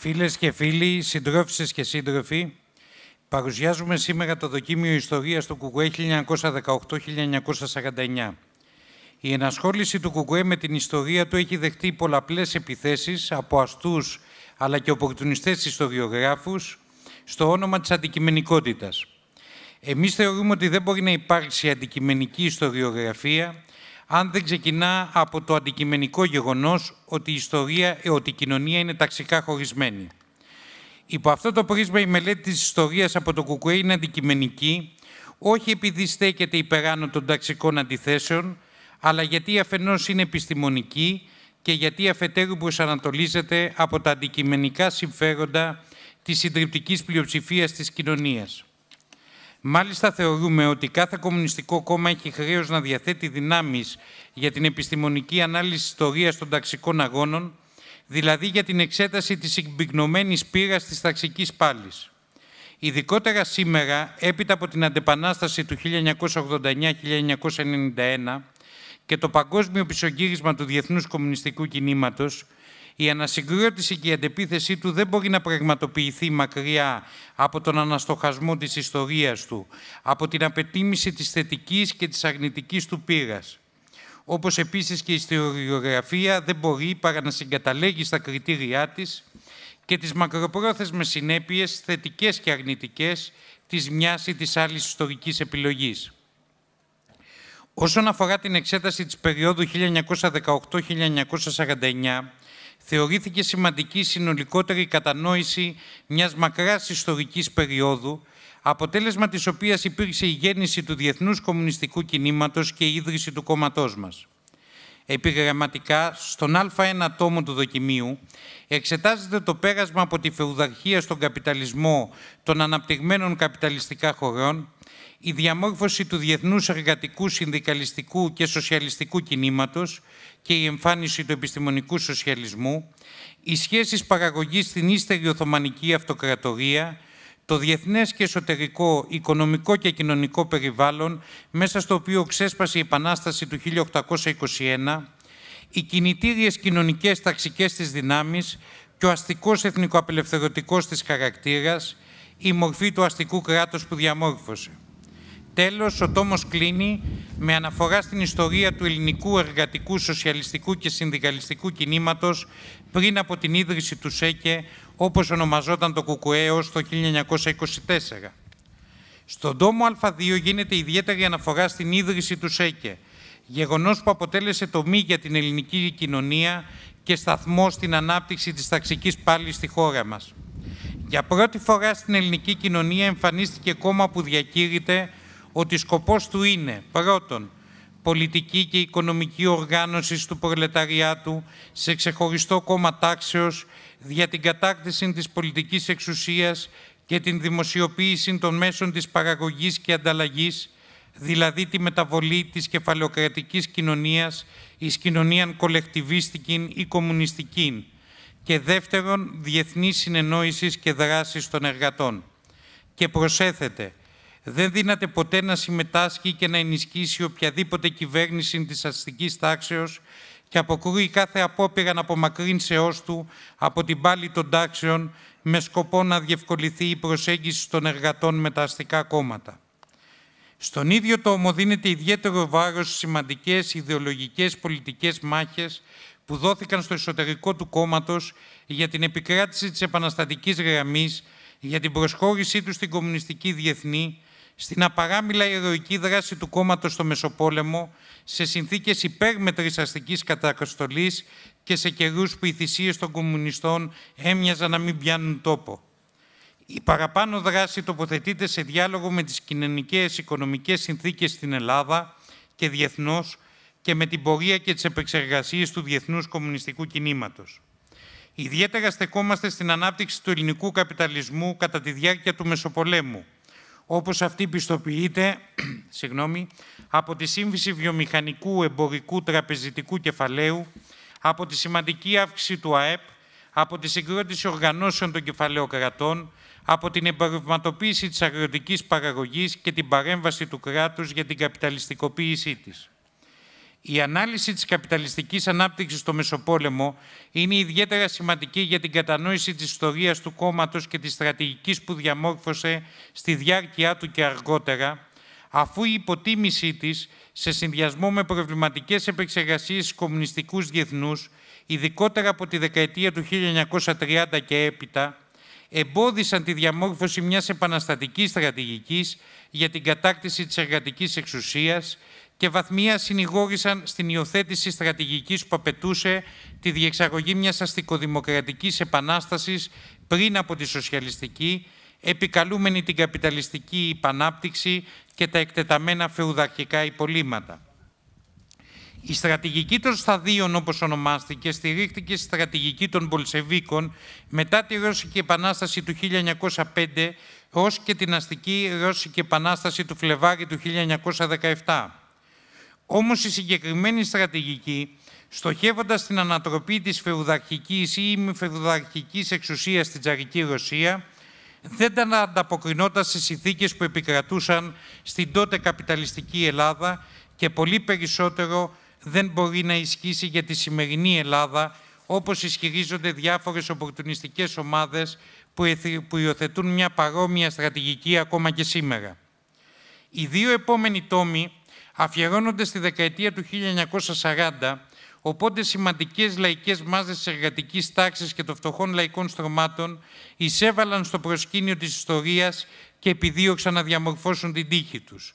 Φίλες και φίλοι, συντρόφισσες και σύντροφοι, παρουσιάζουμε σήμερα το δοκίμιο ιστορίας του ΚΚΕ 1918-1949. Η ενασχόληση του ΚΚΕ με την ιστορία του έχει δεχτεί πολλαπλές επιθέσεις από αστούς αλλά και οπορτουνιστές ιστοριογράφους στο όνομα της αντικειμενικότητας. Εμείς θεωρούμε ότι δεν μπορεί να υπάρξει αντικειμενική ιστοριογραφία αν δεν ξεκινά από το αντικειμενικό γεγονός ότι η, ιστορία, ε, η κοινωνία είναι ταξικά χωρισμένη. Υπό αυτό το πρίσμα η μελέτη της ιστορίας από το ΚΚΕ είναι αντικειμενική, όχι επειδή στέκεται υπεράνω των ταξικών αντιθέσεων, αλλά γιατί αφενός είναι επιστημονική και γιατί αφετέρου προσανατολίζεται από τα αντικειμενικά συμφέροντα της συντριπτικής πλειοψηφίας της κοινωνίας. Μάλιστα θεωρούμε ότι κάθε κομμουνιστικό κόμμα έχει χρέος να διαθέτει δυνάμεις για την επιστημονική ανάλυση ιστορίας των ταξικών αγώνων, δηλαδή για την εξέταση της συμπυκνωμένη πύρας της ταξικής πάλης. Ειδικότερα σήμερα, έπειτα από την Αντεπανάσταση του 1989-1991 και το παγκόσμιο πισωγύρισμα του Διεθνούς Κομμουνιστικού Κινήματος, η ανασυγκρότηση και η αντεπίθεσή του δεν μπορεί να πραγματοποιηθεί μακριά από τον αναστοχασμό της ιστορίας του, από την απετίμηση της θετικής και της αρνητικής του πείρας. Όπως επίσης και η ιστοριογραφία δεν μπορεί παρά να συγκαταλέγει στα κριτήριά της και τις μακροπρόθεσμες συνέπειες, θετικές και αρνητικές, της μιας ή της άλλης ιστορικής επιλογής. Όσον αφορά την εξέταση της περίοδου 1918-1949, θεωρήθηκε σημαντική συνολικότερη κατανόηση μιας μακράς ιστορικής περίοδου, αποτέλεσμα της οποίας υπήρξε η γέννηση του Διεθνούς Κομμουνιστικού Κινήματος και η ίδρυση του κόμματός μας επιγραμματικά στον α1 τόμο του δοκιμίου εξετάζεται το πέρασμα από τη φεουδαρχία στον καπιταλισμό των αναπτυγμένων καπιταλιστικά χωρών, η διαμόρφωση του διεθνούς εργατικού, συνδικαλιστικού και σοσιαλιστικού κινήματος και η εμφάνιση του επιστημονικού σοσιαλισμού, οι σχέσεις παραγωγής στην ύστερη Οθωμανική Αυτοκρατορία, το διεθνές και εσωτερικό, οικονομικό και κοινωνικό περιβάλλον, μέσα στο οποίο ξέσπασε η Επανάσταση του 1821, οι κινητήριες κοινωνικές ταξικές της δυνάμεις και ο αστικός εθνικοαπελευθερωτικός της χαρακτήρας, η μορφή του αστικού κράτους που διαμόρφωσε. Τέλος, ο τόμος κλείνει με αναφορά στην ιστορία του ελληνικού εργατικού, σοσιαλιστικού και συνδικαλιστικού κινήματος πριν από την ίδρυση του ΣΕΚΕ όπως ονομαζόταν το ΚΚΕ το 1924. Στον τόμο Α2 γίνεται ιδιαίτερη αναφορά στην ίδρυση του ΣΕΚΕ, γεγονός που αποτέλεσε τομή για την ελληνική κοινωνία και σταθμό στην ανάπτυξη της ταξικής πάλης στη χώρα μας. Για πρώτη φορά στην ελληνική κοινωνία εμφανίστηκε κόμμα που διακήρυτε ότι σκοπός του είναι πρώτον πολιτική και οικονομική οργάνωση του προλεταριάτου σε ξεχωριστό κόμμα τάξεως για την κατάκτηση της πολιτικής εξουσίας και την δημοσιοποίηση των μέσων της παραγωγής και ανταλλαγής, δηλαδή τη μεταβολή της κεφαλαιοκρατικής κοινωνίας εις κοινωνίαν κολεκτιβίστικη ή κομμουνιστική και δεύτερον διεθνής συνεννόησης και δράσης των εργατών. Και προσέθεται, δεν δύναται ποτέ να συμμετάσχει και να ενισχύσει οποιαδήποτε κυβέρνηση της αστικής τάξεως και αποκρούει κάθε απόπειρα να απομακρύνσεώς του από την πάλη των τάξεων με σκοπό να διευκολυθεί η προσέγγιση των εργατών με τα αστικά κόμματα. Στον ίδιο τόμο δίνεται ιδιαίτερο βάρος στις σημαντικές ιδεολογικές πολιτικές μάχες που δόθηκαν στο εσωτερικό του κόμματος για την επικράτηση της επαναστατικής γραμμής, για την προσχώρησή τους στην κομμουνιστική διεθνή, στην απαράμιλα ηρωική δράση του κόμματος στο Μεσοπόλεμο, σε συνθήκες υπέρμετρης αστικής καταστολής και σε καιρούς που οι θυσίες των κομμουνιστών έμοιαζαν να μην πιάνουν τόπο. Η παραπάνω δράση τοποθετείται σε διάλογο με τις κοινωνικές οικονομικές συνθήκες στην Ελλάδα και διεθνώς και με την πορεία και τις επεξεργασίες του διεθνούς κομμουνιστικού κινήματος. Ιδιαίτερα στεκόμαστε στην ανάπτυξη του ελληνικού καπιταλισμού κατά τη διάρκεια του Μεσοπολέμου – όπως αυτή πιστοποιείται συγγνώμη, από τη σύμβηση βιομηχανικού, εμπορικού, τραπεζιτικού κεφαλαίου, από τη σημαντική αύξηση του ΑΕΠ, από τη συγκρότηση οργανώσεων των κεφαλαίων από την εμπορευματοποίηση της αγροτικής παραγωγής και την παρέμβαση του κράτους για την καπιταλιστικοποίησή της. Η ανάλυση της καπιταλιστικής ανάπτυξης στο Μεσοπόλεμο είναι ιδιαίτερα σημαντική για την κατανόηση της ιστορίας του κόμματος και της στρατηγικής που διαμόρφωσε στη διάρκειά του και αργότερα, αφού η υποτίμησή της, σε συνδυασμό με προβληματικές επεξεργασίες στις κομμουνιστικούς διεθνούς, ειδικότερα από τη δεκαετία του 1930 και έπειτα, εμπόδισαν τη διαμόρφωση μιας επαναστατικής στρατηγικής για την κατάκτηση της εργατικής εξουσίας, και βαθμία συνηγόρησαν στην υιοθέτηση στρατηγικής που απαιτούσε τη διεξαγωγή μιας αστικοδημοκρατικής επανάστασης πριν από τη σοσιαλιστική, επικαλούμενη την καπιταλιστική υπανάπτυξη και τα εκτεταμένα φεουδαρχικά υπολείμματα. Η στρατηγική των σταδίων, όπως ονομάστηκε, στηρίχθηκε στη στρατηγική των Πολσεβίκων μετά τη Ρώσικη Επανάσταση του 1905 ως και την αστική Ρώσικη Επανάσταση του Φλεβάρι του 1917. Όμως η συγκεκριμένη στρατηγική, στοχεύοντας την ανατροπή της φεουδαρχικής ή ημιφεουδαρχικής εξουσίας στην τσαρική Ρωσία, δεν ανταποκρινόταν στις συνθήκες που επικρατούσαν στην τότε καπιταλιστική Ελλάδα και πολύ περισσότερο δεν μπορεί να ισχύσει για τη σημερινή Ελλάδα, όπως ισχυρίζονται διάφορες οπορτουνιστικές ομάδες που υιοθετούν μια παρόμοια στρατηγική ακόμα και σήμερα. Οι δύο επόμενοι τόμοι αφιερώνονται στη δεκαετία του 1940, οπότε σημαντικές λαϊκές μάζες εργατικής τάξης και των φτωχών λαϊκών στρωμάτων εισέβαλαν στο προσκήνιο της ιστορίας και επιδίωξαν να διαμορφώσουν την τύχη τους.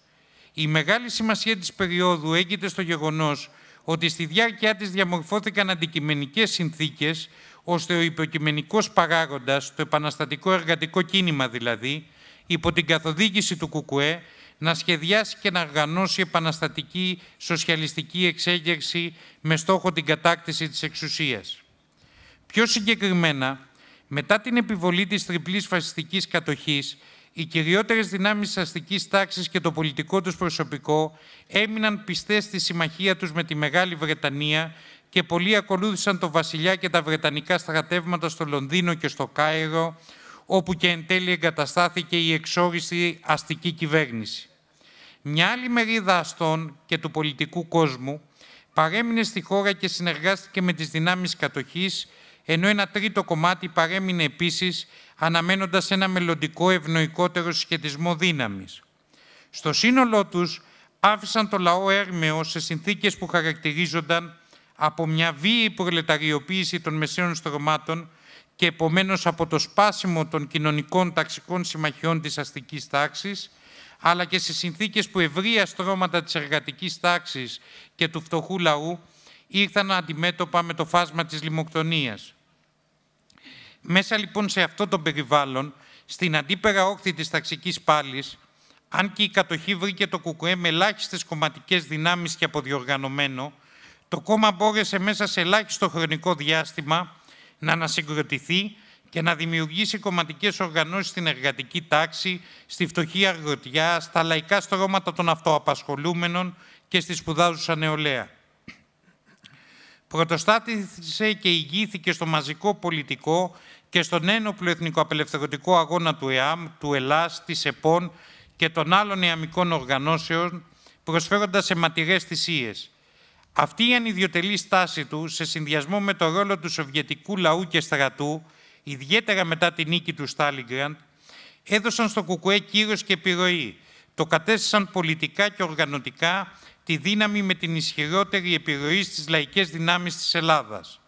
Η μεγάλη σημασία της περίοδου έγινε στο γεγονός ότι στη διάρκεια της διαμορφώθηκαν αντικειμενικές συνθήκες, ώστε ο υποκειμενικός παράγοντας, το επαναστατικό εργατικό κίνημα δηλαδή, υπό την καθοδήγηση του ΚΚΕ, να σχεδιάσει και να οργανώσει επαναστατική σοσιαλιστική εξέγερση με στόχο την κατάκτηση της εξουσίας. Πιο συγκεκριμένα, μετά την επιβολή της τριπλής φασιστικής κατοχής, οι κυριότερες δυνάμεις της αστικής τάξης και το πολιτικό τους προσωπικό έμειναν πιστές στη συμμαχία τους με τη Μεγάλη Βρετανία και πολλοί ακολούθησαν τον βασιλιά και τα βρετανικά στρατεύματα στο Λονδίνο και στο Κάιρο, όπου και εν τέλει εγκαταστάθηκε η εξόριστη αστική κυβέρνηση. Μια άλλη μερίδα αστών και του πολιτικού κόσμου παρέμεινε στη χώρα και συνεργάστηκε με τις δυνάμεις κατοχής, ενώ ένα τρίτο κομμάτι παρέμεινε επίσης αναμένοντας ένα μελλοντικό ευνοϊκότερο σχετισμό δύναμης. Στο σύνολό τους άφησαν το λαό έρμεο σε συνθήκες που χαρακτηρίζονταν από μια βίαιη προλεταριοποίηση των μεσαίων στρωμάτων και επομένως από το σπάσιμο των κοινωνικών ταξικών συμμαχιών της αστικής τάξης, αλλά και σε συνθήκες που ευρεία στρώματα της εργατικής τάξης και του φτωχού λαού ήρθαν αντιμέτωπα με το φάσμα της λιμοκτονίας. Μέσα λοιπόν σε αυτό το περιβάλλον, στην αντίπερα όχθη της ταξικής πάλης, αν και η κατοχή βρήκε το ΚΚΕ με ελάχιστες κομματικές δυνάμεις και αποδιοργανωμένο, το κόμμα μπόρεσε μέσα σε ελάχιστο χρονικό διάστημα να ανασυγκροτηθεί και να δημιουργήσει κομματικές οργανώσεις στην εργατική τάξη, στη φτωχή αγροτιά, στα λαϊκά στρώματα των αυτοαπασχολούμενων και στη σπουδάζουσα νεολαία. Πρωτοστάτησε και ηγήθηκε στο μαζικό πολιτικό και στον ένοπλο εθνικό απελευθερωτικό αγώνα του ΕΑΜ, του ΕΛΑΣ, της ΕΠΟΝ και των άλλων ιαμικών οργανώσεων, προσφέροντας αιματηρές θυσίες. Αυτή η ανιδιοτελή στάση του, σε συνδυασμό με το ρόλο του σοβιετικού λαού και στρατού, ιδιαίτερα μετά τη νίκη του Στάλιγκραντ, έδωσαν στο Κουκουέ κύρος και επιρροή. Το κατέστησαν πολιτικά και οργανωτικά τη δύναμη με την ισχυρότερη επιρροή στις λαϊκές δυνάμεις της Ελλάδας.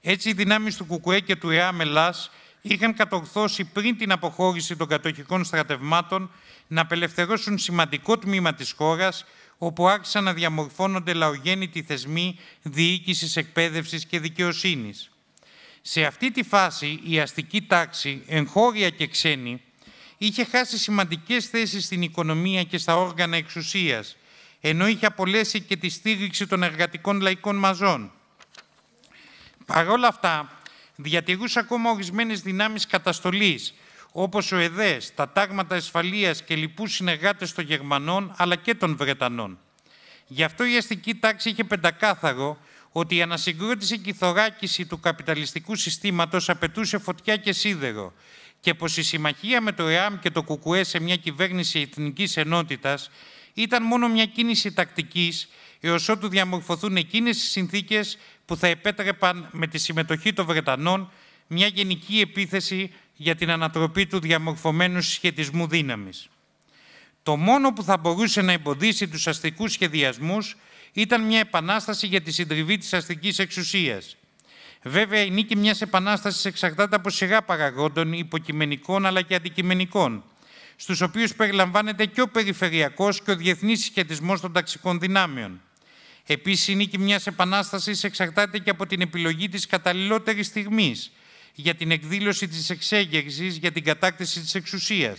Έτσι, οι δυνάμεις του Κουκουέ και του ΕΑΜ Ελλάς είχαν κατορθώσει πριν την αποχώρηση των κατοχικών στρατευμάτων να απελευθερώσουν σημαντικό τμήμα της χώρας, όπου άρχισαν να διαμορφώνονται λαογέννητοι θεσμοί διοίκησης, εκπαίδευσης και δικαιοσύνης. Σε αυτή τη φάση η αστική τάξη, εγχώρια και ξένη, είχε χάσει σημαντικές θέσεις στην οικονομία και στα όργανα εξουσίας, ενώ είχε απολέσει και τη στήριξη των εργατικών λαϊκών μαζών. Παρ' όλα αυτά, διατηρούσε ακόμα ορισμένες δυνάμεις καταστολής, όπως ο ΕΔΕΣ, τα τάγματα ασφαλείας και λοιπούς συνεργάτες των Γερμανών, αλλά και των Βρετανών. Γι' αυτό η αστική τάξη είχε πεντακάθαρο ότι η ανασυγκρότηση και η θωράκιση του καπιταλιστικού συστήματος απαιτούσε φωτιά και σίδερο και πως η συμμαχία με το ΕΑΜ και το ΚΚΕ σε μια κυβέρνηση εθνικής ενότητας ήταν μόνο μια κίνηση τακτικής έως ότου διαμορφωθούν εκείνες οι συνθήκες που θα επέτρεπαν με τη συμμετοχή των Βρετανών μια γενική επίθεση για την ανατροπή του διαμορφωμένου σχετισμού δύναμης. Το μόνο που θα μπορούσε να εμποδίσει τους αστικούς σχεδιασμούς ήταν μια επανάσταση για τη συντριβή της αστικής εξουσίας. Βέβαια, η νίκη μιας επανάστασης εξαρτάται από σειρά παραγόντων υποκειμενικών αλλά και αντικειμενικών, στους οποίους περιλαμβάνεται και ο περιφερειακός και ο διεθνής σχετισμός των ταξικών δυνάμεων. Επίσης η νίκη μιας επανάστασης εξαρτάται και από την επιλογή της καταλληλότερης στιγμής, για την εκδήλωση της εξέγερσης, για την κατάκτηση της εξουσίας.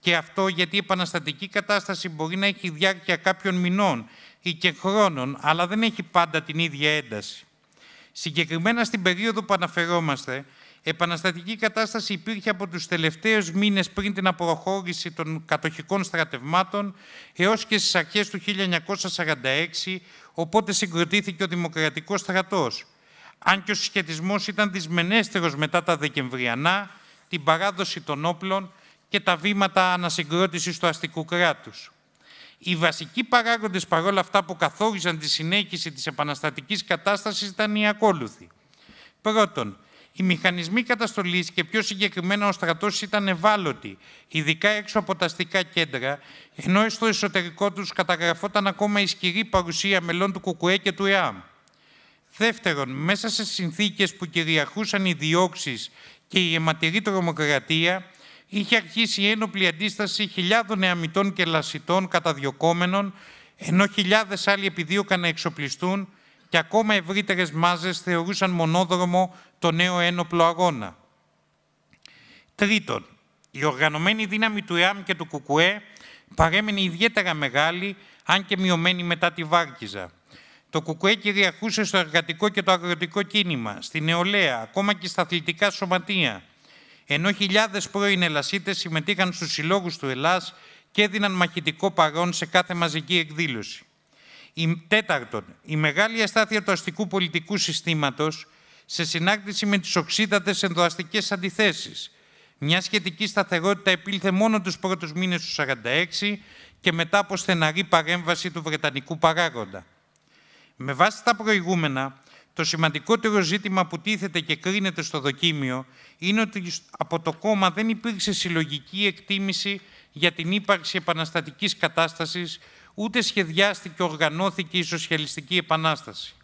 Και αυτό γιατί η επαναστατική κατάσταση μπορεί να έχει διάρκεια κάποιων μηνών ή και χρόνων, αλλά δεν έχει πάντα την ίδια ένταση. Συγκεκριμένα στην περίοδο που αναφερόμαστε, επαναστατική κατάσταση υπήρχε από τους τελευταίους μήνες πριν την αποχώρηση των κατοχικών στρατευμάτων έως και στις αρχές του 1946, οπότε συγκροτήθηκε ο Δημοκρατικός στρατός. Αν και ο συσχετισμός ήταν δυσμενέστερος μετά τα Δεκεμβριανά, την παράδοση των όπλων και τα βήματα ανασυγκρότησης του αστικού κράτους. Οι βασικοί παράγοντες παρόλα αυτά που καθόριζαν τη συνέχιση της επαναστατικής κατάστασης ήταν οι ακόλουθοι. Πρώτον, οι μηχανισμοί καταστολής και πιο συγκεκριμένα ο στρατός ήταν ευάλωτοι, ειδικά έξω από τα αστικά κέντρα, ενώ στο εσωτερικό τους καταγραφόταν ακόμα ισχυρή παρουσία μελών του ΚΚΕ και του ΕΑΜ. Δεύτερον, μέσα σε συνθήκες που κυριαρχούσαν οι διώξεις και η αιματηρή τρομοκρατία, είχε αρχίσει η ένοπλη αντίσταση χιλιάδων νεαμιτών και λασιτών καταδιωκόμενων, ενώ χιλιάδες άλλοι επιδίωκαν να εξοπλιστούν και ακόμα ευρύτερες μάζες θεωρούσαν μονόδρομο το νέο ένοπλο αγώνα. Τρίτον, η οργανωμένη δύναμη του ΕΑΜ και του ΚΚΕ παρέμεινε ιδιαίτερα μεγάλη, αν και μειωμένη μετά τη Βάρκιζα. Το ΚΚΕ κυριαρχούσε στο εργατικό και το αγροτικό κίνημα, στη νεολαία, ακόμα και στα αθλητικά σωματεία – ενώ χιλιάδες πρώην Ελασίτε συμμετείχαν στους συλλόγους του Ελλάς και έδιναν μαχητικό παρόν σε κάθε μαζική εκδήλωση. Η, τέταρτον, η μεγάλη αστάθεια του αστικού πολιτικού συστήματος σε συνάρτηση με τις οξύτατες ενδοαστικές αντιθέσεις, Μια σχετική σταθερότητα επήλθε μόνο τους πρώτους μήνες του 1946 και μετά από στεναρή παρέμβαση του Βρετανικού παράγοντα. Με βάση τα προηγούμενα, το σημαντικότερο ζήτημα που τίθεται και κρίνεται στο δοκίμιο είναι ότι από το κόμμα δεν υπήρξε συλλογική εκτίμηση για την ύπαρξη επαναστατικής κατάστασης, ούτε σχεδιάστηκε, οργανώθηκε η σοσιαλιστική επανάσταση.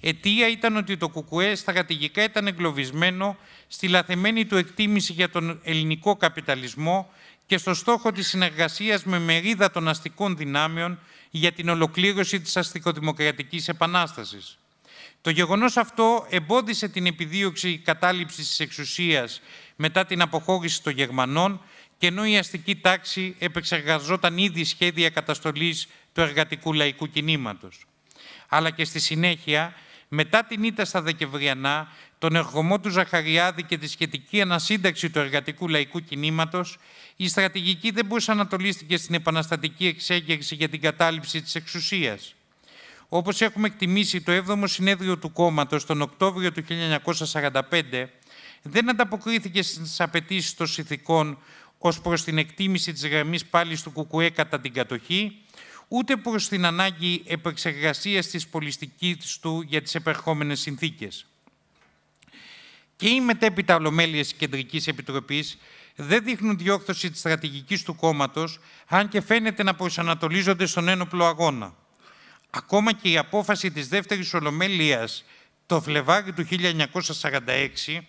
Αιτία ήταν ότι το ΚΚΕ στρατηγικά ήταν εγκλωβισμένο στη λαθεμένη του εκτίμηση για τον ελληνικό καπιταλισμό και στο στόχο της συνεργασίας με μερίδα των αστικών δυνάμεων για την ολοκλήρωση της αστικοδημοκρατικής επανάστασης. Το γεγονός αυτό εμπόδισε την επιδίωξη κατάληψης της εξουσίας μετά την αποχώρηση των Γερμανών και ενώ η αστική τάξη επεξεργαζόταν ήδη σχέδια καταστολής του εργατικού λαϊκού κινήματος. Αλλά και στη συνέχεια, μετά την ήττα στα Δεκεμβριανά, τον εργομό του Ζαχαριάδη και τη σχετική ανασύνταξη του εργατικού λαϊκού κινήματος, η στρατηγική δεν προσανατολίστηκε στην επαναστατική εξέγερση για την κατάληψη της εξουσίας. Όπως έχουμε εκτιμήσει, το 7ο Συνέδριο του κόμματος τον Οκτώβριο του 1945 δεν ανταποκρίθηκε στις απαιτήσεις των συνθηκών ως προς την εκτίμηση της γραμμής πάλι του ΚΚΕ κατά την κατοχή, ούτε προς την ανάγκη επεξεργασίας της πολιτική του για τις επερχόμενες συνθήκες. Και οι μετέπειτα ολομέλειες της Κεντρικής Επιτροπής δεν δείχνουν διόρθωση της στρατηγικής του κόμματος, αν και φαίνεται να προσανατολίζονται στον ένοπλο αγώνα. Ακόμα και η απόφαση της δεύτερης Ολομέλειας το Φλεβάρι του 1946,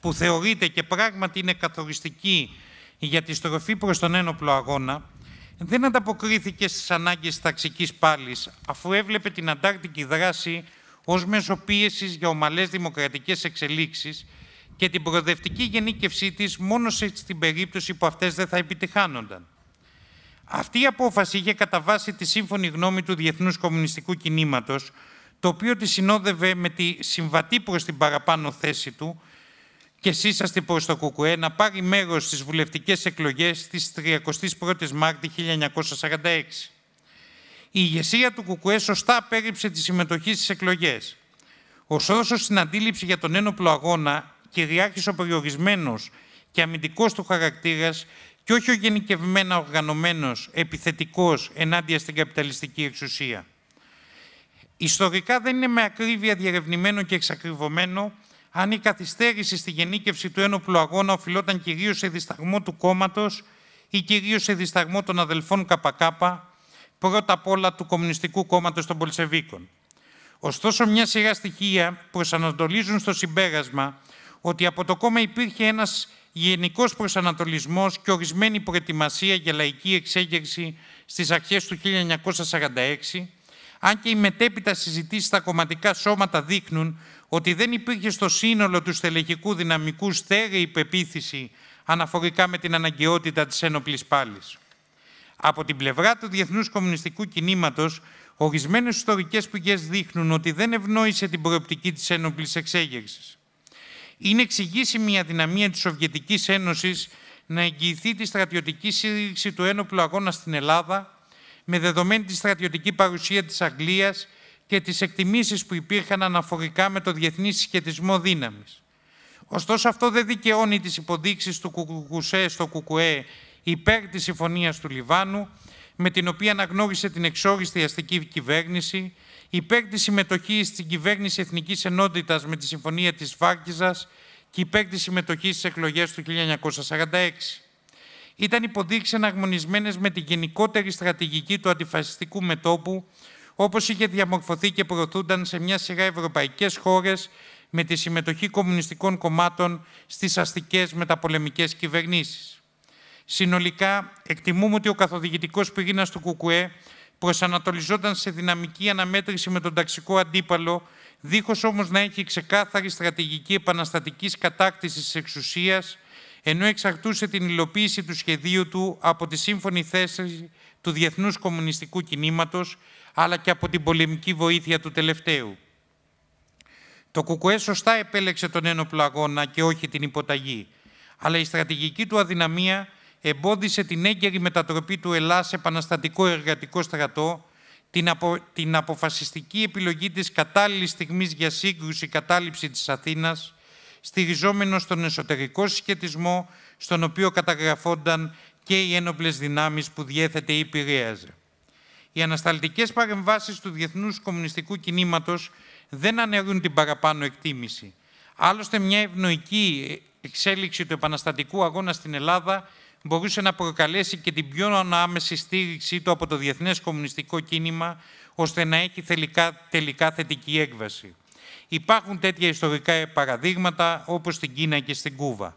που θεωρείται και πράγματι είναι καθοριστική για τη στροφή προς τον ένοπλο αγώνα, δεν ανταποκρίθηκε στις ανάγκες της ταξικής πάλης, αφού έβλεπε την αντάρτικη δράση ως μέσο πίεσης για ομαλές δημοκρατικές εξελίξεις και την προοδευτική γενίκευσή της μόνο στην περίπτωση που αυτές δεν θα επιτυχάνονταν. Αυτή η απόφαση είχε κατά βάση τη σύμφωνη γνώμη του Διεθνούς Κομμουνιστικού Κινήματος, το οποίο τη συνόδευε με τη συμβατή προς την παραπάνω θέση του και σύσταστη προς το ΚΚΕ να πάρει μέρος στις βουλευτικές εκλογές της 31 η Μάρτη 1946. Η ηγεσία του ΚΚΕ σωστά απέριψε τη συμμετοχή στις εκλογές. Ωστόσο, στην αντίληψη για τον ένοπλο αγώνα κυριάρχησε ο περιορισμένος και αμυντικός του χαρακτήρας και όχι ο γενικευμένα οργανωμένος, επιθετικός ενάντια στην καπιταλιστική εξουσία. Ιστορικά δεν είναι με ακρίβεια διερευνημένο και εξακριβωμένο αν η καθυστέρηση στη γενίκευση του ένοπλου αγώνα οφειλόταν κυρίως σε δισταγμό του κόμματος ή κυρίως σε δισταγμό των αδελφών ΚΚ, πρώτα απ' όλα του Κομμουνιστικού Κόμματος των Πολσεβίκων. Ωστόσο, μια σειρά στοιχεία προσανατολίζουν στο συμπέρασμα ότι από το κόμμα υπήρχε ένας γενικός προσανατολισμός και ορισμένη προετοιμασία για λαϊκή εξέγερση στις αρχές του 1946, αν και οι μετέπειτα συζητήσεις στα κομματικά σώματα δείχνουν ότι δεν υπήρχε στο σύνολο του στελεχικού δυναμικού στέρεη πεποίθηση αναφορικά με την αναγκαιότητα της ένοπλης πάλης. Από την πλευρά του Διεθνούς Κομμουνιστικού Κινήματος, ορισμένες ιστορικές πηγές δείχνουν ότι δεν ευνόησε την προοπτική της ένοπλης εξέγερσης είναι εξηγήσιμη η αδυναμία της Σοβιετικής Ένωσης να εγγυηθεί τη στρατιωτική σύρριξη του ένοπλου αγώνα στην Ελλάδα, με δεδομένη τη στρατιωτική παρουσία της Αγγλίας και τις εκτιμήσεις που υπήρχαν αναφορικά με το διεθνής συσχετισμό δύναμης. Ωστόσο, αυτό δεν δικαιώνει τις υποδείξεις του Κουκουσέ στο Κουκουέ υπέρ της συμφωνίας του Λιβάνου, με την οποία αναγνώρισε την εξόριστη αστική κυβέρνηση, υπέρ της συμμετοχή στην κυβέρνηση Εθνικής Ενότητας με τη Συμφωνία της Βάρκηζας και υπέρ της συμμετοχή στις εκλογές του 1946. Ήταν υποδείξεις εναρμονισμένες με την γενικότερη στρατηγική του αντιφασιστικού μετόπου, όπως είχε διαμορφωθεί και προωθούνταν σε μια σειρά ευρωπαϊκές χώρες με τη συμμετοχή κομμουνιστικών κομμάτων στις αστικές μεταπολεμικές κυβερνήσεις. Συνολικά, εκτιμούμε ότι ο καθοδηγητικός πυρήνας του ΚΚΕ προσανατολιζόταν σε δυναμική αναμέτρηση με τον ταξικό αντίπαλο, δίχως όμως να έχει ξεκάθαρη στρατηγική επαναστατικής κατάκτησης εξουσίας, ενώ εξαρτούσε την υλοποίηση του σχεδίου του από τη σύμφωνη θέση του Διεθνούς Κομμουνιστικού Κινήματος, αλλά και από την πολεμική βοήθεια του τελευταίου. Το ΚΚΕ σωστά επέλεξε τον ένοπλο αγώνα και όχι την υποταγή, αλλά η στρατηγική του αδυναμία εμπόδισε την έγκαιρη μετατροπή του Ελλάς σε επαναστατικό εργατικό στρατό, την, απο, την αποφασιστική επιλογή της κατάλληλης στιγμής για σύγκρουση κατάληψη της Αθήνας, στηριζόμενο στον εσωτερικό συσχετισμό, στον οποίο καταγραφόνταν και οι ένοπλες δυνάμεις που διέθετε ή πηρέαζε. Οι ανασταλτικές παρεμβάσεις του διεθνούς κομμουνιστικού κινήματος δεν αναιρούν την παραπάνω εκτίμηση. Άλλωστε, μια ευνοϊκή εξέλιξη του επαναστατικού αγώνα στην Ελλάδα μπορούσε να προκαλέσει και την πιο ανάμεση στήριξή του από το διεθνές κομμουνιστικό κίνημα, ώστε να έχει τελικά, τελικά θετική έκβαση. Υπάρχουν τέτοια ιστορικά παραδείγματα όπως στην Κίνα και στην Κούβα.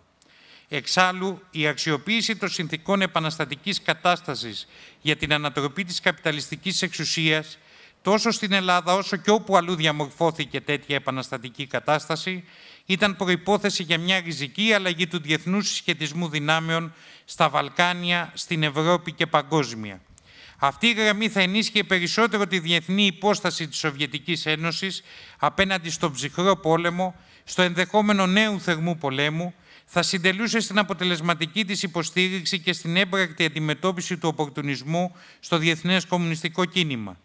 Εξάλλου, η αξιοποίηση των συνθήκων επαναστατικής κατάστασης για την ανατροπή της καπιταλιστικής εξουσίας, τόσο στην Ελλάδα όσο και όπου αλλού διαμορφώθηκε τέτοια επαναστατική κατάσταση, ήταν προϋπόθεση για μια ριζική αλλαγή του διεθνούς συσχετισμού δυνάμεων στα Βαλκάνια, στην Ευρώπη και παγκόσμια. Αυτή η γραμμή θα ενίσχυε περισσότερο τη διεθνή υπόσταση της Σοβιετικής Ένωσης απέναντι στον ψυχρό πόλεμο, στο ενδεχόμενο νέου θερμού πολέμου, θα συντελούσε στην αποτελεσματική της υποστήριξη και στην έμπρακτη αντιμετώπιση του οπορτουνισμού στο διεθνές κομμουνιστικό κίνημα.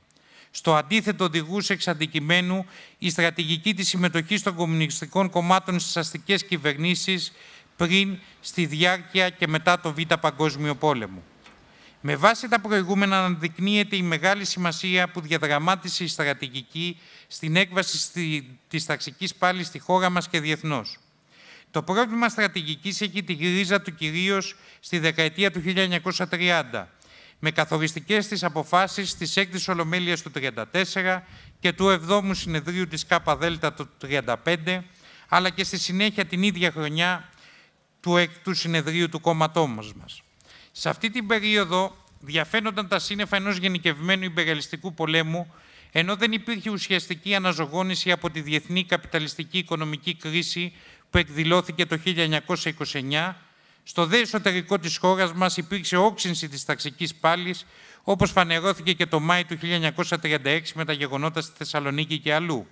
Στο αντίθετο, οδηγούσε εξ αντικειμένου η στρατηγική της συμμετοχής των κομμουνιστικών κομμάτων στις αστικές κυβερνήσεις πριν, στη διάρκεια και μετά το Β' Παγκόσμιο Πόλεμο. Με βάση τα προηγούμενα αναδεικνύεται η μεγάλη σημασία που διαδραμάτισε η στρατηγική στην έκβαση της ταξικής πάλης στη χώρα μας και διεθνώς. Το πρόβλημα στρατηγικής έχει τη γυρίζα του κυρίως στη δεκαετία του 1930, με καθοριστικές τις αποφάσεις της 6ης Ολομέλειας του 1934 και του 7ου Συνεδρίου της ΚΔ του 1935, αλλά και στη συνέχεια την ίδια χρονιά του 6ου συνεδρίου του κόμματόμος μας. Σε αυτή την περίοδο διαφαίνονταν τα σύννεφα ενός γενικευμένου υπεραλιστικού πολέμου, ενώ δεν υπήρχε ουσιαστική αναζωγόνηση από τη διεθνή καπιταλιστική οικονομική κρίση που εκδηλώθηκε το 1929, στο δε εσωτερικό της χώρας μας υπήρξε όξυνση της ταξικής πάλης, όπως φανερώθηκε και το Μάη του 1936 με τα γεγονότα στη Θεσσαλονίκη και αλλού.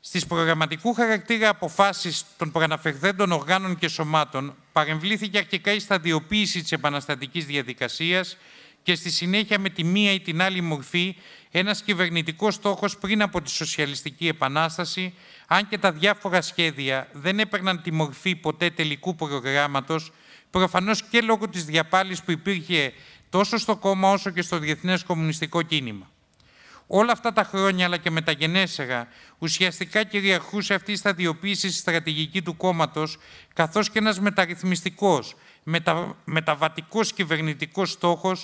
Στις προγραμματικού χαρακτήρα αποφάσεις των προαναφερθέντων οργάνων και σωμάτων παρεμβλήθηκε αρχικά η σταδιοποίηση της επαναστατικής διαδικασίας και στη συνέχεια με τη μία ή την άλλη μορφή ένας κυβερνητικός στόχος πριν από τη Σοσιαλιστική Επανάσταση, αν και τα διάφορα σχέδια δεν έπαιρναν τη μορφή ποτέ τελικού προγράμματος, προφανώς και λόγω της διαπάλης που υπήρχε τόσο στο κόμμα όσο και στο διεθνές κομμουνιστικό κίνημα. Όλα αυτά τα χρόνια, αλλά και μεταγενέσερα, ουσιαστικά κυριαρχούσε αυτή η σταδιοποίηση στη στρατηγική του κόμματος, καθώς και ένας μεταρρυθμιστικός, μεταβατικός κυβερνητικός στόχος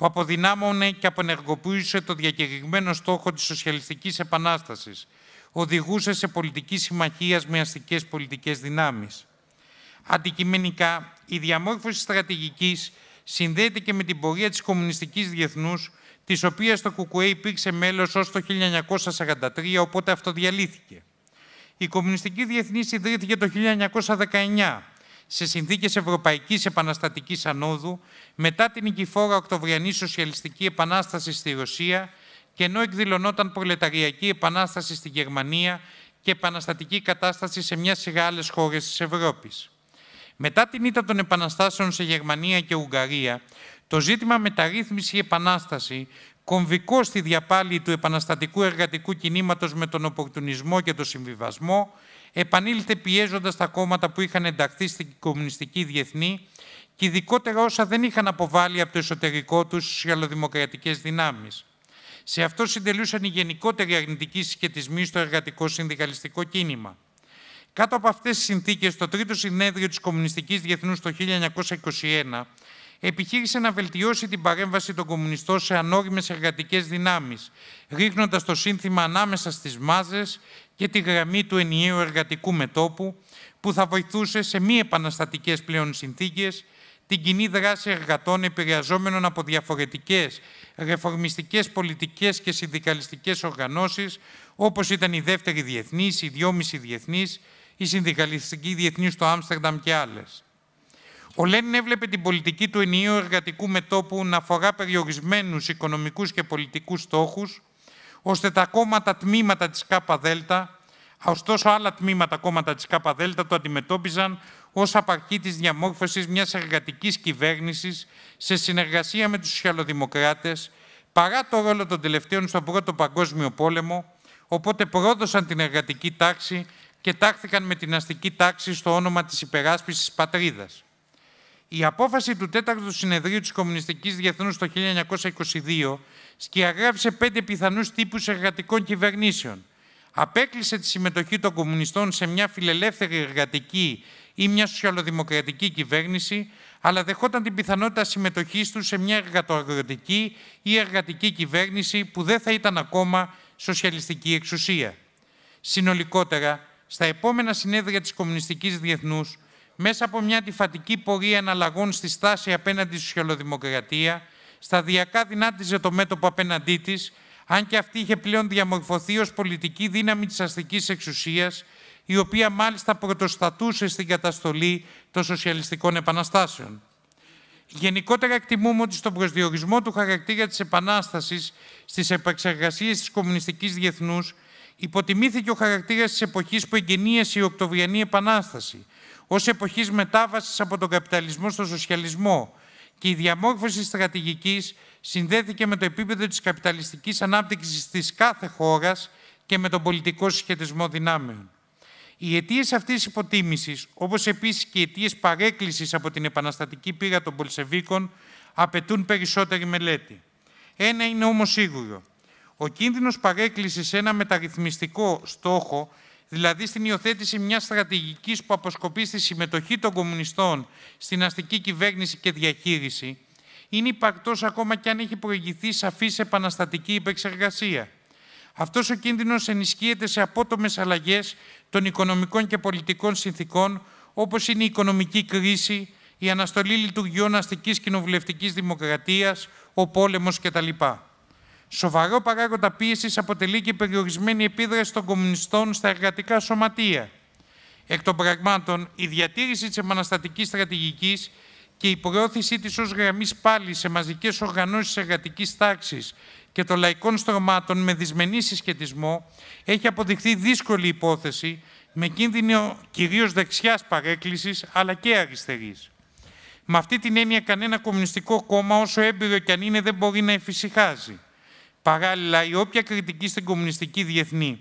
που αποδυνάμωνε και απενεργοποιούσε το διακηρυγμένο στόχο της σοσιαλιστικής επανάστασης, οδηγούσε σε πολιτική συμμαχίας με αστικές πολιτικές δυνάμεις. Αντικειμενικά, η διαμόρφωση στρατηγικής συνδέεται και με την πορεία της κομμουνιστικής διεθνούς, της οποίας το ΚΚΕ υπήρξε μέλος ως το 1943, οπότε αυτοδιαλύθηκε. Η κομμουνιστική Διεθνή ιδρύθηκε το 1919, σε συνθήκες Ευρωπαϊκής Επαναστατικής Ανόδου μετά την οικηφόρα Οκτωβριανή Σοσιαλιστική Επανάσταση στη Ρωσία και ενώ εκδηλωνόταν προλεταριακή επανάσταση στη Γερμανία και επαναστατική κατάσταση σε μια σειρά άλλες χώρες της Ευρώπης. Μετά την ήττα των επαναστάσεων σε Γερμανία και Ουγγαρία, το ζήτημα μεταρρύθμιση-επανάσταση, κομβικό στη διαπάλη του επαναστατικού εργατικού κινήματος με τον οπορτουνισμό και τον συμβιβασμό, επανήλθε πιέζοντας τα κόμματα που είχαν ενταχθεί στην κομμουνιστική διεθνή και ειδικότερα όσα δεν είχαν αποβάλει από το εσωτερικό τους σοσιαλοδημοκρατικές δυνάμεις. Σε αυτό συντελούσαν οι γενικότεροι αρνητικοί συσχετισμοί στο εργατικό συνδικαλιστικό κίνημα. Κάτω από αυτές τις συνθήκες, το τρίτο συνέδριο της Κομμουνιστικής Διεθνούς το 1921 επιχείρησε να βελτιώσει την παρέμβαση των κομμουνιστών σε ανώριμες εργατικές δυνάμεις, ρίχνοντας το σύνθημα ανάμεσα στις μάζες και τη γραμμή του ενιαίου εργατικού μετόπου που θα βοηθούσε σε μη επαναστατικές πλέον συνθήκες την κοινή δράση εργατών επηρεαζόμενων από διαφορετικές ρεφορμιστικές πολιτικές και συνδικαλιστικές οργανώσεις όπως ήταν η Δεύτερη Διεθνής, η Δυόμιση Διεθνής, η Συνδικαλιστική Διεθνής στο Άμστερνταμ και άλλες. Ο Λένιν έβλεπε την πολιτική του ενιαίου εργατικού μετόπου να αφορά περιορισμένους οικονομικούς και πολιτικούς στόχους, ώστε τα κόμματα τμήματα της ΚΔ, ωστόσο άλλα τμήματα κόμματα της ΚΔ το αντιμετώπιζαν ως απαρχή της διαμόρφωσης μιας εργατικής κυβέρνησης σε συνεργασία με τους σοσιαλοδημοκράτες, παρά το ρόλο των τελευταίων στον Πρώτο Παγκόσμιο Πόλεμο, οπότε πρόδωσαν την εργατική τάξη και τάχθηκαν με την αστική τάξη στο όνομα της υπεράσπισης πατρίδας. Η απόφαση του 4ου Συνεδρίου της Κομμουνιστικής Διεθνούς το 1922 σκιαγράφησε πέντε πιθανούς τύπους εργατικών κυβερνήσεων. Απέκλεισε τη συμμετοχή των κομμουνιστών σε μια φιλελεύθερη εργατική ή μια σοσιαλοδημοκρατική κυβέρνηση, αλλά δεχόταν την πιθανότητα συμμετοχής τους σε μια εργατοαγροτική ή εργατική κυβέρνηση που δεν θα ήταν ακόμα σοσιαλιστική εξουσία. Συνολικότερα, στα επόμενα συνέδρια της Κομμουνιστικής Διεθνούς, μέσα από μια αντιφατική πορεία εναλλαγών στη στάση απέναντι στη σοσιαλοδημοκρατία, σταδιακά δυνάτιζε το μέτωπο απέναντί της, αν και αυτή είχε πλέον διαμορφωθεί ως πολιτική δύναμη της αστικής εξουσίας, η οποία μάλιστα πρωτοστατούσε στην καταστολή των σοσιαλιστικών επαναστάσεων. Γενικότερα εκτιμούμε ότι στον προσδιορισμό του χαρακτήρα της Επανάστασης στις επεξεργασίες της Κομμουνιστικής Διεθνούς υποτιμήθηκε ο χαρακτήρας της εποχής που εγγενίασε η Οκτωβριανή Επανάσταση, ως εποχής μετάβασης από τον καπιταλισμό στο σοσιαλισμό και η διαμόρφωση στρατηγικής συνδέθηκε με το επίπεδο της καπιταλιστικής ανάπτυξης της κάθε χώρας και με τον πολιτικό συσχετισμό δυνάμεων. Οι αιτίες αυτής της υποτίμησης, όπως επίσης και οι αιτίες παρέκκλησης από την επαναστατική πύρα των Πολσεβίκων, απαιτούν περισσότερη μελέτη. Ένα είναι όμως σίγουρο. Ο κίνδυνος παρέκκλησης σε ένα μεταρρυθμιστικό στόχο δηλαδή στην υιοθέτηση μιας στρατηγικής που αποσκοπεί στη συμμετοχή των κομμουνιστών στην αστική κυβέρνηση και διαχείριση, είναι υπαρκτός ακόμα και αν έχει προηγηθεί σαφής επαναστατική υπεξεργασία. Αυτός ο κίνδυνος ενισχύεται σε απότομες αλλαγές των οικονομικών και πολιτικών συνθήκων, όπως είναι η οικονομική κρίση, η αναστολή λειτουργιών αστικής κοινοβουλευτικής δημοκρατίας, ο πόλεμος κτλ. Σοβαρό παράγοντα πίεσης αποτελεί και η περιορισμένη επίδραση των κομμουνιστών στα εργατικά σωματεία. Εκ των πραγμάτων, η διατήρηση της επαναστατικής στρατηγικής και η προώθησή της ως γραμμής πάλι σε μαζικές οργανώσεις εργατικής τάξης και των λαϊκών στρωμάτων με δυσμενή συσχετισμό έχει αποδειχθεί δύσκολη υπόθεση με κίνδυνο κυρίως δεξιάς παρέκκλησης αλλά και αριστερής. Με αυτή την έννοια, κανένα κομμουνιστικό κόμμα, όσο έμπειρο και αν είναι, δεν μπορεί να εφησυχάζει. Παράλληλα, η όποια κριτική στην κομμουνιστική διεθνή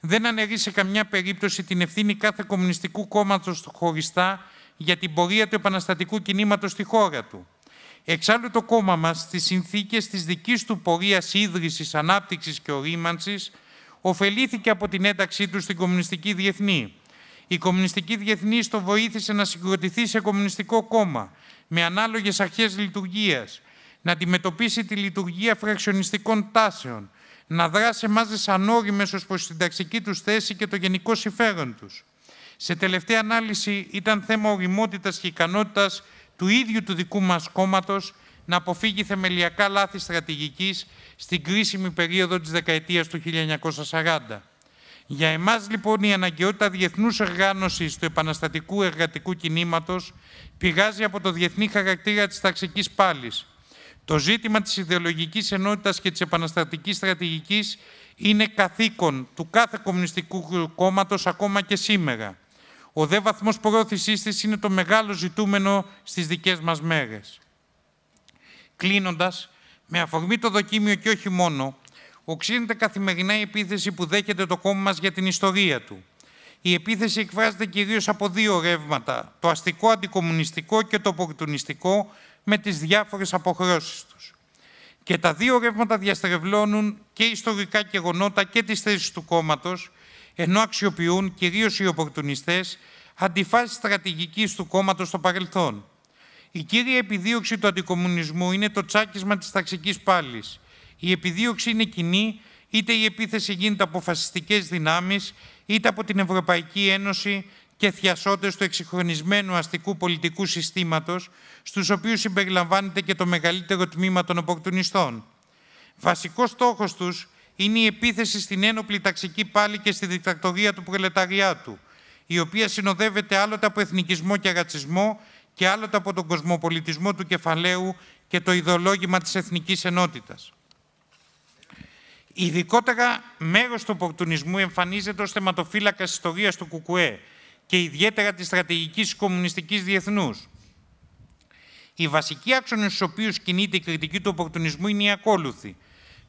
δεν αναιρεί σε καμιά περίπτωση την ευθύνη κάθε κομμουνιστικού κόμματος χωριστά για την πορεία του επαναστατικού κινήματος στη χώρα του. Εξάλλου, το κόμμα μας στις συνθήκες της δικής του πορείας ίδρυσης, ανάπτυξης και ορίμανσης ωφελήθηκε από την ένταξή του στην κομμουνιστική διεθνή. Η κομμουνιστική διεθνή το βοήθησε να συγκροτηθεί σε κομμουνιστικό κόμμα με ανάλογες αρχές λειτουργίας να αντιμετωπίσει τη λειτουργία φραξιονιστικών τάσεων, να δράσει μάζες ανώριμες ως προς την ταξική τους θέση και το γενικό συμφέρον τους. Σε τελευταία ανάλυση ήταν θέμα οριμότητας και ικανότητας του ίδιου του δικού μας κόμματος να αποφύγει θεμελιακά λάθη στρατηγικής στην κρίσιμη περίοδο της δεκαετίας του 1940. Για εμάς, λοιπόν η αναγκαιότητα διεθνούς οργάνωσης του επαναστατικού εργατικού κινήματος, πηγάζει από το διεθνή χαρακτήρα της ταξικής πάλης, το ζήτημα της ιδεολογικής ενότητας και της επαναστατικής στρατηγικής είναι καθήκον του κάθε κομμουνιστικού κόμματος ακόμα και σήμερα. Ο δε βαθμός πρόθεσής της είναι το μεγάλο ζητούμενο στις δικές μας μέρες. Κλείνοντας, με αφορμή το δοκίμιο και όχι μόνο, οξύνεται καθημερινά η επίθεση που δέχεται το κόμμα μας για την ιστορία του. Η επίθεση εκφράζεται κυρίως από δύο ρεύματα, το αστικό αντικομμουνιστικό και το οπορτουνιστικό, με τις διάφορες αποχρώσεις τους. Και τα δύο ρεύματα διαστρεβλώνουν και ιστορικά γεγονότα και τις θέσεις του κόμματος, ενώ αξιοποιούν κυρίως οι οπορτουνιστές αντιφάσεις στρατηγικής του κόμματος στο παρελθόν. Η κύρια επιδίωξη του αντικομουνισμού είναι το τσάκισμα της ταξικής πάλης. Η επιδίωξη είναι κοινή, είτε η επίθεση γίνεται από φασιστικές δυνάμεις, είτε από την Ευρωπαϊκή Ένωση, και θειασότες του εξυγχρονισμένου αστικού πολιτικού συστήματος, στους οποίους συμπεριλαμβάνεται και το μεγαλύτερο τμήμα των οπορτουνιστών. Βασικός στόχος τους είναι η επίθεση στην ένοπλη ταξική πάλη και στη δικτακτορία του προλεταριάτου, η οποία συνοδεύεται άλλοτε από εθνικισμό και ρατσισμό και άλλοτε από τον κοσμοπολιτισμό του κεφαλαίου και το ιδεολόγημα της εθνικής ενότητας. Ειδικότερα μέρος του οπορτουνισμού εμφανίζεται ως θεματοφύλακας ιστορίας του Κουκουέ, και ιδιαίτερα της στρατηγικής κομμουνιστικής διεθνούς. Η βασικοί άξονες στους οποίους κινείται η κριτική του οπορτουνισμού είναι οι ακόλουθοι.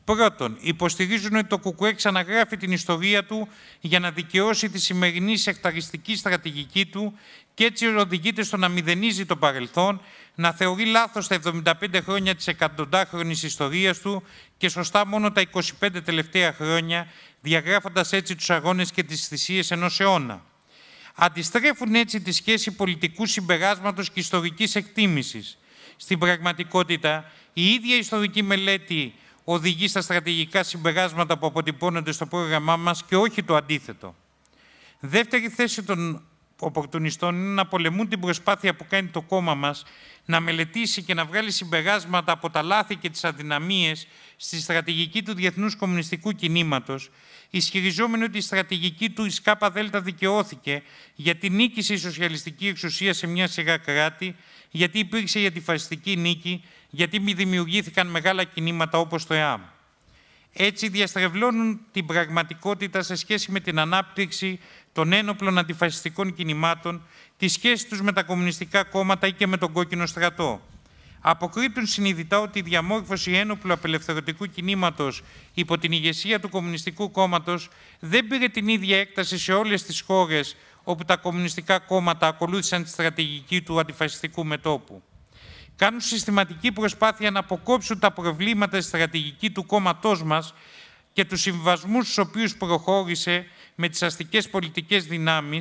Πρώτον, υποστηρίζουν ότι το ΚΚΕ ξαναγράφει την ιστορία του για να δικαιώσει τη σημερινή σεκταριστική στρατηγική του και έτσι οδηγείται στο να μηδενίζει το παρελθόν, να θεωρεί λάθος τα 75 χρόνια της εκατοντάχρονης ιστορίας του και σωστά μόνο τα 25 τελευταία χρόνια, διαγράφοντας έτσι τους αγώνες και τις θυσίες ενός αιώνα. Αντιστρέφουν έτσι τη σχέση πολιτικού συμπεράσματος και ιστορικής εκτίμησης. Στην πραγματικότητα, η ίδια ιστορική μελέτη οδηγεί στα στρατηγικά συμπεράσματα που αποτυπώνονται στο πρόγραμμά μας και όχι το αντίθετο. Δεύτερη θέση των οπορτουνιστών είναι να πολεμούν την προσπάθεια που κάνει το κόμμα μας να μελετήσει και να βγάλει συμπεράσματα από τα λάθη και τις αδυναμίες στη στρατηγική του διεθνούς κομμουνιστικού κινήματος ισχυριζόμενοι ότι η στρατηγική του Ισκάπα Δέλτα δικαιώθηκε για την νίκη σοσιαλιστική εξουσία σε μια σειρά κράτη, γιατί υπήρξε η αντιφασιστική νίκη, γιατί μη δημιουργήθηκαν μεγάλα κινήματα όπως το ΕΑΜ. Έτσι διαστρεβλώνουν την πραγματικότητα σε σχέση με την ανάπτυξη των ένοπλων αντιφασιστικών κινημάτων, τη σχέση τους με τα κομμουνιστικά κόμματα ή και με τον κόκκινο στρατό αποκρύπτουν συνειδητά ότι η διαμόρφωση ένοπλου απελευθερωτικού κινήματος υπό την ηγεσία του Κομμουνιστικού κόμματος δεν πήρε την ίδια έκταση σε όλες τις χώρες όπου τα κομμουνιστικά κόμματα ακολούθησαν τη στρατηγική του αντιφασιστικού μετόπου. Κάνουν συστηματική προσπάθεια να αποκόψουν τα προβλήματα στη στρατηγική του κόμματο μας και τους συμβασμούς στους οποίους προχώρησε με τις αστικές πολιτικές δυνάμεις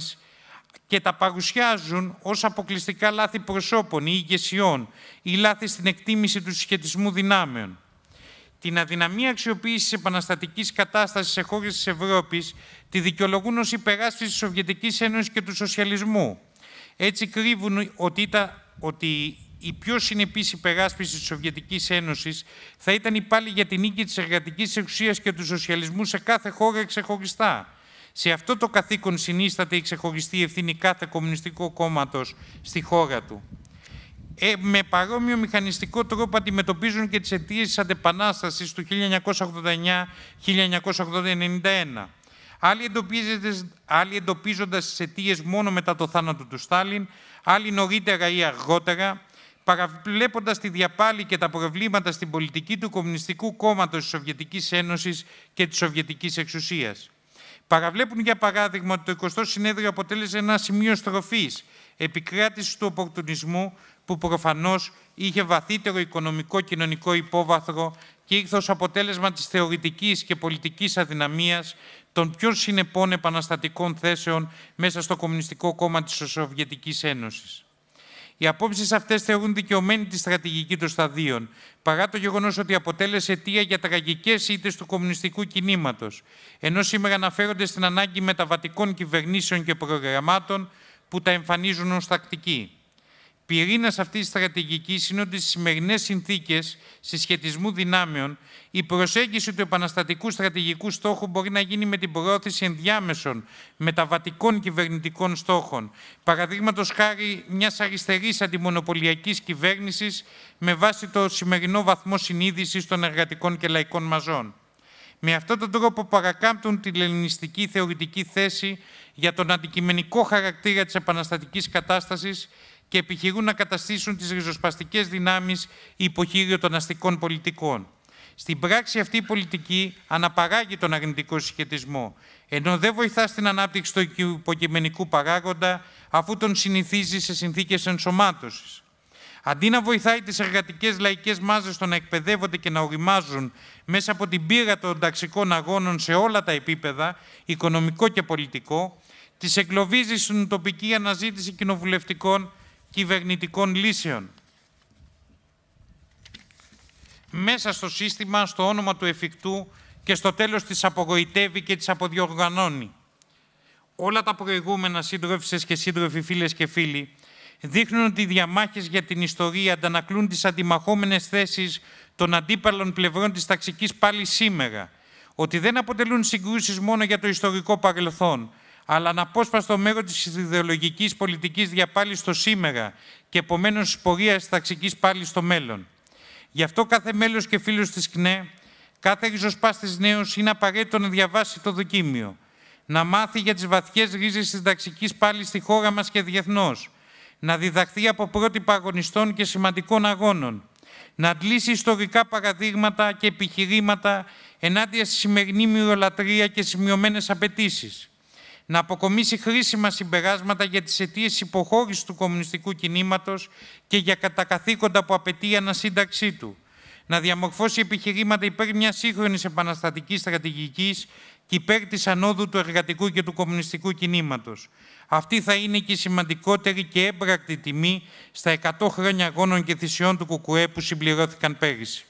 και τα παρουσιάζουν ως αποκλειστικά λάθη προσώπων ή ηγεσιών ή λάθη στην εκτίμηση του συσχετισμού δυνάμεων. Την αδυναμία αξιοποίησης επαναστατικής κατάστασης σε χώρες της Ευρώπης τη δικαιολογούν ως υπεράσπιση της Σοβιετικής Ένωσης και του σοσιαλισμού. Έτσι κρύβουν ότι, ήταν, ότι η πιο συνεπής υπεράσπιση της Σοβιετικής Ένωσης θα ήταν η πάλι για την νίκη της εργατικής εξουσίας και του σοσιαλισμού σε κάθε χώρα ξεχωριστά σε αυτό το καθήκον συνίσταται η ξεχωριστή ευθύνη κάθε κομμουνιστικό κόμματος στη χώρα του. Ε, με παρόμοιο μηχανιστικό τρόπο αντιμετωπίζουν και τις αιτίες της αντεπανάστασης του 1989-1991. Άλλοι εντοπίζοντας τις αιτίες μόνο μετά το θάνατο του Στάλιν, άλλοι νωρίτερα ή αργότερα, παραβλέποντας τη διαπάλη και τα προβλήματα στην πολιτική του Κομμουνιστικού Κόμματος της Σοβιετικής Ένωσης και της Σοβιετικής Εξουσίας. Παραβλέπουν, για παράδειγμα, ότι το 20ο συνέδριο αποτέλεσε ένα σημείο στροφής επικράτησης του οπορτουνισμού, που προφανώς είχε βαθύτερο οικονομικό κοινωνικό υπόβαθρο και ήρθε ως αποτέλεσμα της θεωρητικής και πολιτικής αδυναμίας των πιο συνεπών επαναστατικών θέσεων μέσα στο Κομμουνιστικό Κόμμα της Σοβιετικής Ένωσης. Οι απόψεις αυτές θεωρούν δικαιωμένη τη στρατηγική των σταδίων, παρά το γεγονός ότι αποτέλεσε αιτία για τραγικές ήττες του κομμουνιστικού κινήματος, ενώ σήμερα αναφέρονται στην ανάγκη μεταβατικών κυβερνήσεων και προγραμμάτων που τα εμφανίζουν ως τακτική. Πυρήνας αυτής της στρατηγικής είναι ότι στις σημερινές συνθήκες συσχετισμού δυνάμεων, η προσέγγιση του επαναστατικού στρατηγικού στόχου μπορεί να γίνει με την προώθηση ενδιάμεσων μεταβατικών κυβερνητικών στόχων. Παραδείγματος χάρη μιας αριστερής αντιμονοπολιακή κυβέρνησης με βάση το σημερινό βαθμό συνείδησης των εργατικών και λαϊκών μαζών. Με αυτόν τον τρόπο παρακάμπτουν την ελληνιστική θεωρητική θέση για τον αντικειμενικό χαρακτήρα της επαναστατικής κατάστασης και επιχειρούν να καταστήσουν τις ριζοσπαστικές δυνάμεις υποχείριο των αστικών πολιτικών. Στην πράξη αυτή η πολιτική αναπαράγει τον αρνητικό συσχετισμό, ενώ δεν βοηθά στην ανάπτυξη του υποκειμενικού παράγοντα, αφού τον συνηθίζει σε συνθήκες ενσωμάτωσης. Αντί να βοηθάει τις εργατικές λαϊκές μάζες στο να εκπαιδεύονται και να οριμάζουν μέσα από την πύρα των ταξικών αγώνων σε όλα τα επίπεδα, οικονομικό και πολιτικό, τις εγκλωβίζεις στην τοπική αναζήτηση κοινοβουλευτικών κυβερνητικών λύσεων. Μέσα στο σύστημα, στο όνομα του εφικτού και στο τέλος της απογοητεύει και της αποδιοργανώνει. Όλα τα προηγούμενα σύντροφισες και σύντροφοι φίλες και φίλοι δείχνουν ότι οι διαμάχες για την ιστορία αντανακλούν τις αντιμαχόμενες θέσεις των αντίπαλων πλευρών της ταξικής πάλι σήμερα, ότι δεν αποτελούν συγκρούσεις μόνο για το ιστορικό παρελθόν, αλλά αναπόσπαστο μέρο της ιδεολογικής πολιτικής διαπάλη στο σήμερα και επομένως τη πορείας ταξικής πάλι στο μέλλον. Γι' αυτό κάθε μέλος και φίλος της ΚΝΕ, κάθε ριζοσπάστη νέος είναι απαραίτητο να διαβάσει το δοκίμιο, να μάθει για τις βαθιές ρίζες της ταξικής πάλι στη χώρα μας και διεθνώς, να διδαχθεί από πρότυπα αγωνιστών και σημαντικών αγώνων, να αντλήσει ιστορικά παραδείγματα και επιχειρήματα ενάντια στη σημερινή μυρολατρεία και σημειωμένες απαιτήσεις να αποκομίσει χρήσιμα συμπεράσματα για τις αιτίες υποχώρησης του κομμουνιστικού κινήματος και για κατακαθήκοντα που απαιτεί η ανασύνταξή του, να διαμορφώσει επιχειρήματα υπέρ μιας σύγχρονης επαναστατικής στρατηγικής και υπέρ της ανόδου του εργατικού και του κομμουνιστικού κινήματος. Αυτή θα είναι και η σημαντικότερη και έμπρακτη τιμή στα 100 χρόνια αγώνων και θυσιών του ΚΚΕ που συμπληρώθηκαν πέρυσι.